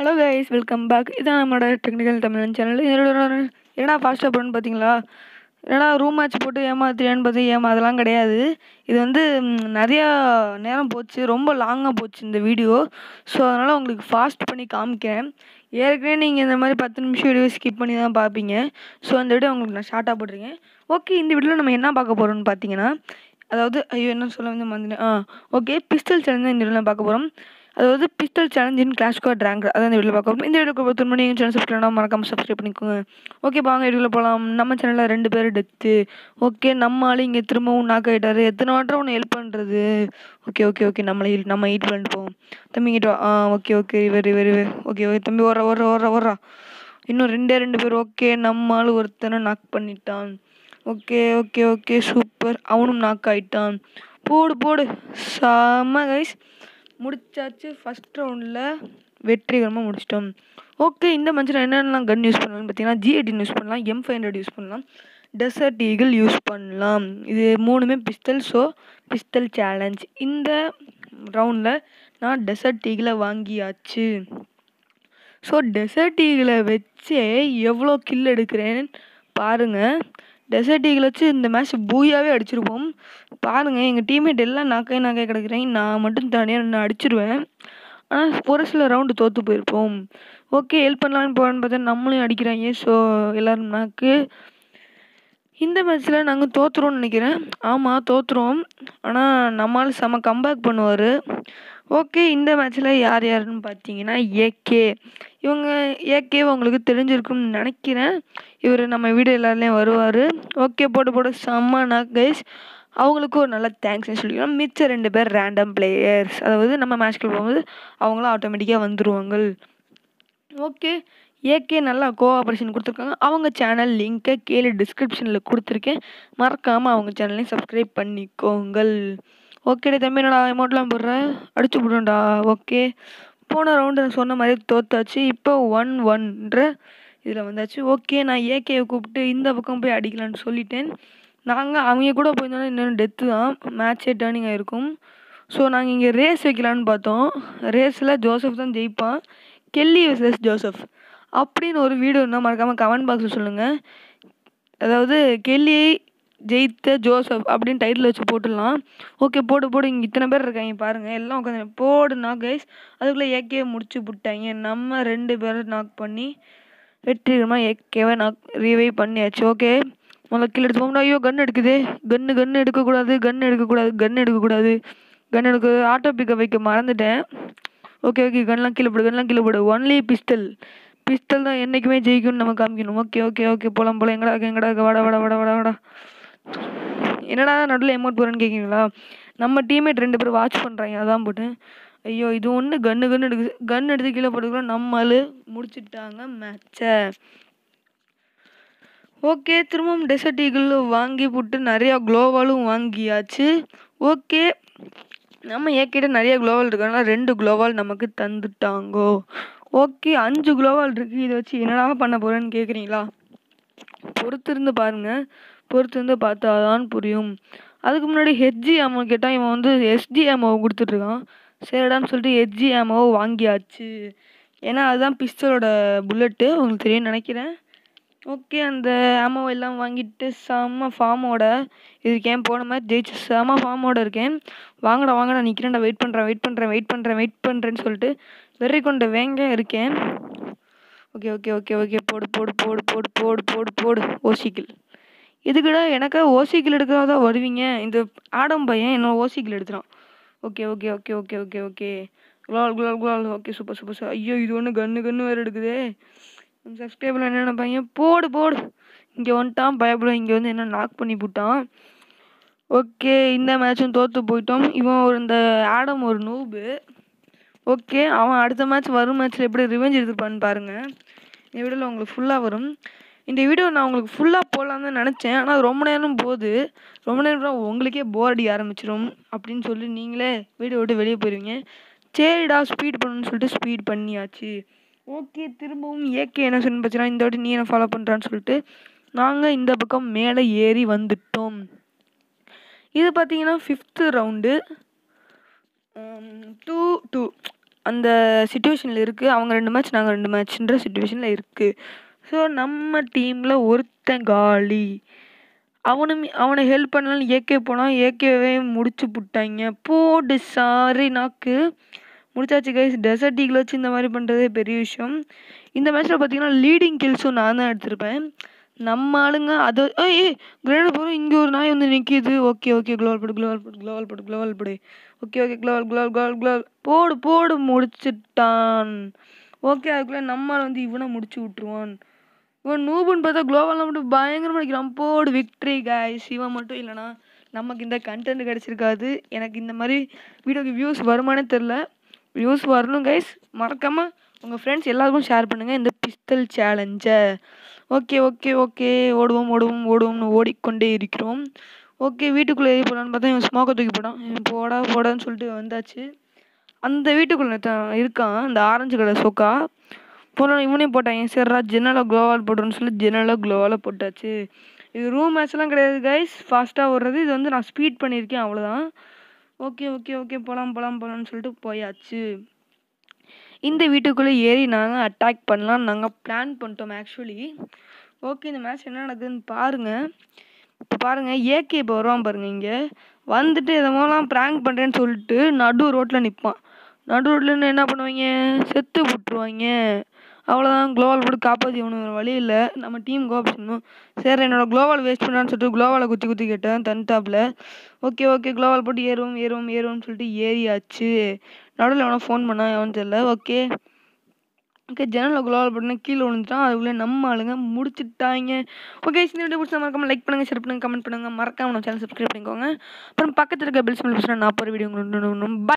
hello guys welcome back இதான் நம்மளோட technical தமிழன் சேனல் என்னடா ஃபாஸ்ட்டாக போகணும்னு பார்த்தீங்களா என்னடா ரூம் மேட்ச் போட்டு ஏமாத்துறியான்னு பார்த்து ஏமாதெல்லாம் கிடையாது இது வந்து நிறையா நேரம் போச்சு ரொம்ப லாங்காக போச்சு இந்த வீடியோ ஸோ அதனால் உங்களுக்கு ஃபாஸ்ட் பண்ணி காமிக்கிறேன் ஏற்கனவே நீங்கள் இந்த மாதிரி பத்து நிமிஷம் வீடியோ ஸ்கிப் பண்ணி தான் பார்ப்பீங்க ஸோ அந்த வீடியோ உங்களுக்கு நான் ஷார்ட்டாக போட்டிருக்கேன் ஓகே இந்த வீடியோவில் நம்ம என்ன பார்க்க போகிறோம்னு பார்த்தீங்கன்னா அதாவது ஐயோ என்ன சொல்ல வந்து மந்திரி ஆ ஓகே பிஸ்டல் தான் இந்த வீடியோவில் பார்க்க போகிறோம் அதாவது பிஸ்டல் சேலஞ்ச் இன் கிளாஸ் கார்ட் ரேங்க் அதான் அந்த வீடியோ பார்க்கணும் இந்த வீடியோ பத்து மணி நீங்கள் சேனல் சப்ஸ்கிரைப் பண்ணால் மறக்காமல் சப்ஸ்கிரைப் பண்ணிக்கோங்க ஓகே வாங்க வீடியோவில் போகலாம் நம்ம சேனலில் ரெண்டு பேர் டெத்து ஓகே நம்ம ஆள் இங்கே திரும்பவும் நாக் ஆகிட்டாரு எத்தனை வாட்டர் உன்னை ஹெல்ப் பண்ணுறது ஓகே ஓகே ஓகே நம்மளை நம்ம ஹீட் பண்ணிட்டு போவோம் தம்பி கிட்ட ஆ ஓகே ஓகே இவர் இவர் இவர் ஓகே ஓகே தம்பி ஓர ஓர ஓர ஓரா இன்னும் ரெண்டே ரெண்டு பேர் ஓகே நம்ம ஆள் ஒருத்தனை நாக் பண்ணிட்டான் ஓகே ஓகே ஓகே சூப்பர் அவனும் நாக் ஆகிட்டான் போடு போடு செம கைஸ் முடித்தாச்சு ஃபஸ்ட் ரவுண்டில் வெற்றிகரமாக முடிச்சிட்டோம் ஓகே இந்த மஞ்சள் என்னென்னலாம் கன் யூஸ் பண்ணலாம்னு பார்த்தீங்கன்னா ஜிஎட்டின் யூஸ் பண்ணலாம் எம் ஃபைவ் ஹண்ட்ரட் யூஸ் பண்ணலாம் டெசர்ட் ஈகிள் யூஸ் பண்ணலாம் இது மூணுமே பிஸ்டல் ஸோ பிஸ்டல் சேலஞ்ச் இந்த ரவுண்டில் நான் டெசர்ட் ஈகிளை வாங்கியாச்சு ஸோ டெசர்ட் ஈகிளை வச்சே எவ்வளோ கில் எடுக்கிறேன்னு பாருங்கள் டெசர்ட் ஈகிள் வச்சு இந்த மேட்ச் பூயாவே அடிச்சிருப்போம் பாருங்கள் எங்கள் டீம்மேட் எல்லாம் நாக்கே நாக்கே கிடக்கிறேன் நான் மட்டும் தனியாக நான் அடிச்சிருவேன் ஆனால் ஒரு சில ரவுண்டு தோற்று போயிருப்போம் ஓகே ஹெல்ப் பண்ணலான்னு போகிறேன்னு பார்த்தா நம்மளையும் அடிக்கிறாங்க ஸோ எல்லோரும் நாக்கு இந்த மேட்ச்சில் நாங்கள் தோற்றுறோம்னு நினைக்கிறேன் ஆமாம் தோற்றுறோம் ஆனால் நம்மளால் செம கம்பேக் பண்ணுவார் ஓகே இந்த மேட்ச்சில் யார் யாருன்னு பார்த்தீங்கன்னா ஏகே இவங்க ஏகே உங்களுக்கு தெரிஞ்சிருக்கும்னு நினைக்கிறேன் இவர் நம்ம வீடு எல்லாருலேயும் வருவார் ஓகே போட்டு போட்டு செம்ம கைஸ் அவங்களுக்கும் ஒரு நல்ல தேங்க்ஸ்னு சொல்லிக்கலாம் மிச்சம் ரெண்டு பேர் ரேண்டம் பிளேயர்ஸ் அதாவது நம்ம மேட்ச்க்கு போகும்போது அவங்களும் ஆட்டோமேட்டிக்காக வந்துடுவாங்க ஓகே ஏகே நல்லா கோஆப்ரேஷன் கொடுத்துருக்காங்க அவங்க சேனல் லிங்கை கீழே டிஸ்கிரிப்ஷனில் கொடுத்துருக்கேன் மறக்காமல் அவங்க சேனலையும் சப்ஸ்கிரைப் பண்ணிக்கோங்கள் ஓகேடா தம்பி என்னடா அமௌண்ட்லாம் போடுறேன் அடிச்சு விடுறேன்டா ஓகே போன ரவுண்டு நான் சொன்ன மாதிரி தோத்தாச்சு இப்போ ஒன் ஒன்ற இதில் வந்தாச்சு ஓகே நான் ஏகேவை கூப்பிட்டு இந்த பக்கம் போய் அடிக்கலான்னு சொல்லிட்டேன் நாங்கள் அவங்க கூட போயிருந்தோன்னா இன்னும் டெத்து தான் மேட்சே டேர்னிங் ஆகிருக்கும் ஸோ நாங்கள் இங்கே ரேஸ் வைக்கலான்னு பார்த்தோம் ரேஸில் ஜோசப் தான் ஜெயிப்பான் கெல்லி வர்சஸ் ஜோசப் அப்படின்னு ஒரு வீடியோ இருந்தால் மறக்காமல் கமெண்ட் பாக்ஸில் சொல்லுங்கள் அதாவது கெல்லி ஜெயித்த ஜோசப் அப்படின்னு டைட்டில் வச்சு போட்டுடலாம் ஓகே போடு போடு இங்கே இத்தனை பேர் இருக்காங்க பாருங்கள் எல்லாம் உட்காந்து போடுனா கைஸ் அதுக்குள்ளே ஏகே முடிச்சு விட்டாங்க நம்ம ரெண்டு பேரும் நாக் பண்ணி வெற்றிகரமாக ஏகேவை நாக் ரீவை பண்ணியாச்சு ஓகே முதல்ல கீழே எடுத்து போகணும் ஐயோ கன் எடுக்குது கன்று கன்று எடுக்கக்கூடாது கன் எடுக்கக்கூடாது கன் எடுக்கக்கூடாது கன் எடுக்க ஆட்டோ பிக்கப் வைக்க மறந்துட்டேன் ஓகே ஓகே கன்லாம் கீழே போடு கன்லாம் கீழே போடு ஒன்லி பிஸ்டல் பிஸ்டல் தான் என்றைக்குமே ஜெயிக்கும்னு நம்ம காமிக்கணும் ஓகே ஓகே ஓகே போகலாம் போகலாம் எங்கடா எங்கடா வாடா வாடா வாடா வாடா வாடா என்னடா நடுவில் எமோட் போடுறேன்னு கேட்குறீங்களா நம்ம டீம்மேட் ரெண்டு பேரும் வாட்ச் பண்ணுறாங்க அதான் போட்டேன் ஐயோ இது ஒன்று கன்று கன்று எடுக்குது கன் எடுத்து கீழே போட்டுக்கிறோம் நம்மளு முடிச்சுட்டாங்க மேட்சை ஓகே திரும்பவும் டெசர்ட் ஈகிளும் வாங்கி போட்டு நிறையா க்ளோவாலும் வாங்கியாச்சு ஓகே நம்ம ஏற்கிட்ட நிறைய க்ளோவால் இருக்கனால ரெண்டு க்ளோவால் நமக்கு தந்துட்டாங்கோ ஓகே அஞ்சு க்ளோவால் இருக்குது இதை வச்சு என்னடா பண்ண போகிறேன்னு கேட்குறீங்களா பொறுத்திருந்து பாருங்கள் பொறுத்திருந்து பார்த்தா தான் புரியும் அதுக்கு முன்னாடி ஹெச்ஜி ஆமோ கேட்டால் இவன் வந்து எஸ்ஜி ஆமோவை கொடுத்துட்ருக்கான் சரிடான்னு சொல்லிட்டு ஹெச்ஜி ஆமோவை வாங்கியாச்சு ஏன்னா அதுதான் பிஸ்டலோட புல்லெட்டு உங்களுக்கு தெரியும்னு நினைக்கிறேன் ஓகே அந்த ஆமோவை எல்லாம் வாங்கிட்டு செம்ம ஃபார்மோட இருக்கேன் போன மாதிரி ஜெயிச்சு செம்ம ஃபார்மோட இருக்கேன் வாங்கடா வாங்கடா நிற்கிறேன்டா வெயிட் பண்ணுறேன் வெயிட் பண்ணுறேன் வெயிட் பண்ணுறேன் வெயிட் பண்ணுறேன்னு சொல்லிட்டு வெறி கொண்ட வேங்க இருக்கேன் ஓகே ஓகே ஓகே ஓகே போடு போடு போடு போடு போடு போடு போடு ஓசிக்கிள் இதுக்கிட எனக்கா ஓசிக்கில் எடுக்கிறதா தான் வருவீங்க இந்த ஆடம் பையன் என்னோட ஓசிக்கில் எடுத்துகிறான் okay okay okay okay okay okay குலால் குலால் குலால் ஓகே சூப்பர் சூப்பர் சார் ஐயோ இது ஒன்று கன்று கன்று வேறு எடுக்குதே நம்ம என்னென்ன பையன் போடு போடு இங்கே வந்துட்டான் பயப்படும் இங்கே வந்து என்ன நாக் பண்ணி போட்டான் ஓகே இந்த மேட்சும் தோற்று போயிட்டோம் இவன் ஒரு இந்த ஆடம் ஒரு நூபு ஓகே அவன் அடுத்த மேட்ச் வரும் மேட்ச்சில் எப்படி ரிவெஞ்ச் எடுத்துருப்பான்னு பாருங்கள் எப்படி வீடியோவில் உங்களுக்கு ஃபுல்லாக வரும் இந்த வீடியோ நான் உங்களுக்கு ஃபுல்லாக போடலான்னு நினச்சேன் ஆனால் ரொம்ப நேரம் போகுது ரொம்ப நேரம் உங்களுக்கே போர் அடி ஆரம்பிச்சிடும் அப்படின்னு சொல்லி நீங்களே வீடியோ விட்டு வெளியே போயிடுவீங்க சரிடா ஸ்பீட் பண்ணணும்னு சொல்லிட்டு ஸ்பீட் பண்ணியாச்சு ஓகே திரும்பவும் ஏகே என்ன சொல்லி பார்த்தீங்கன்னா இந்த வாட்டி நீ என்ன ஃபாலோ பண்ணுறான்னு சொல்லிட்டு நாங்கள் இந்த பக்கம் மேலே ஏறி வந்துட்டோம் இது பார்த்தீங்கன்னா ஃபிஃப்த்து ரவுண்டு டூ டூ அந்த சுச்சுவேஷனில் இருக்குது அவங்க ரெண்டு மேட்ச் நாங்கள் ரெண்டு மேட்ச்ன்ற சுச்சுவேஷனில் இருக்குது ஸோ நம்ம டீமில் ஒருத்தன் காலி அவனும் அவனை ஹெல்ப் பண்ணலான்னு ஏகே போனான் ஏகேவே முடிச்சு புட்டாங்க போடு சாரி நாக்கு முடிச்சாச்சு கைஸ் டெசர்ட் ஈகிள் வச்சு இந்த மாதிரி பண்ணுறதே பெரிய விஷயம் இந்த மேட்ச்சில் பார்த்தீங்கன்னா லீடிங் கில்ஸும் நான் தான் எடுத்திருப்பேன் நம்ம ஆளுங்க அது ஏ கிரேனட் போகிறோம் இங்கே ஒரு நாய் வந்து நிற்கிது ஓகே ஓகே க்ளோவல் போடு க்ளோவல் போடு க்ளோவல் போடு க்ளோவல் போடு ஓகே ஓகே க்ளோவல் க்ளோவல் க்ளோவல் க்ளோவல் போடு போடு முடிச்சிட்டான் ஓகே அதுக்குள்ளே நம்மால் வந்து இவனை முடிச்சு விட்ருவான் இவன் நூபுன்னு பார்த்தா குளோபல்லாம் மட்டும் பயங்கரமாக அடிக்கிறான் போடு விக்ட்ரி காய்ஸ் இவன் மட்டும் இல்லைனா நமக்கு இந்த கண்டென்ட் கிடச்சிருக்காது எனக்கு இந்த மாதிரி வீடியோக்கு வியூஸ் வருமானே தெரில வியூஸ் வரணும் கைஸ் மறக்காமல் உங்கள் ஃப்ரெண்ட்ஸ் எல்லாருக்கும் ஷேர் பண்ணுங்கள் இந்த பிஸ்தல் சேலஞ்சை ஓகே ஓகே ஓகே ஓடுவோம் ஓடுவோம் ஓடுவோம்னு ஓடிக்கொண்டே இருக்கிறோம் ஓகே வீட்டுக்குள்ளே ஏறி போகலான்னு பார்த்தா இவன் ஸ்மோக்கை தூக்கி போட்டான் இவன் போடா போடான்னு சொல்லிட்டு வந்தாச்சு அந்த வீட்டுக்குள்ளே இருக்கான் இந்த ஆரஞ்சு கலர் சொக்கா போன இவனையும் போட்டாங்க ராஜ் ஜெனலோ க்ளோவால் போட்டுருன்னு சொல்லி ஜெனலோ க்ளோவால் போட்டாச்சு இது ரூம் மேட்ச்லாம் கிடையாது கைஸ் ஃபாஸ்ட்டாக ஓடுறது இது வந்து நான் ஸ்பீட் பண்ணியிருக்கேன் அவ்வளோதான் ஓகே ஓகே ஓகே போகலாம் போகலாம் போகலான்னு சொல்லிட்டு போயாச்சு இந்த வீட்டுக்குள்ளே ஏறி நாங்கள் அட்டாக் பண்ணலாம் நாங்கள் பிளான் பண்ணிட்டோம் ஆக்சுவலி ஓகே இந்த மேட்ச் என்ன நடக்குதுன்னு பாருங்கள் இப்போ பாருங்கள் ஏகே இப்போ வருவான் பாருங்கள் இங்கே வந்துட்டு எதமோலாம் ப்ராங்க் பண்ணுறேன்னு சொல்லிட்டு நடு ரோட்டில் நிற்பான் நடு ரோட்டில் என்ன பண்ணுவாங்க செத்து விட்டுருவாங்க அவ்வளோதான் க்ளோவால் போட்டு காப்பாற்றி அவனு ஒரு வழி இல்லை நம்ம டீம் கோபிச்சணும் சரி என்னோட க்ளோவால் வேஸ்ட் பண்ணான்னு சொல்லிட்டு க்ளோவாலை குத்தி குத்தி கேட்டேன் தன் டாப்பில் ஓகே ஓகே க்ளோவால் போட்டு ஏறுவோம் ஏறுவோம் ஏறுவோம்னு சொல்லிட்டு ஏறியாச்சு நடுவில் எவனோ ஃபோன் பண்ணான் எவனும் தெரியல ஓகே ஓகே ஜன்னலில் குளோவால் போட்டுனா கீழே விழுந்துட்டான் அதுக்குள்ளே நம்ம ஆளுங்க முடிச்சுட்டாங்க ஓகே இந்த வீடியோ பிடிச்சா மறக்காமல் லைக் பண்ணுங்கள் ஷேர் பண்ணுங்கள் கமெண்ட் பண்ணுங்கள் மறக்காமல் நம்ம சேனல் சப்ஸ்கிரைப் பண்ணிக்கோங்க அப்புறம் பக்கத்தில் இருக்க பெல் சிம்பிள் பிடிச்சா நான் அப்புறம் வீடியோ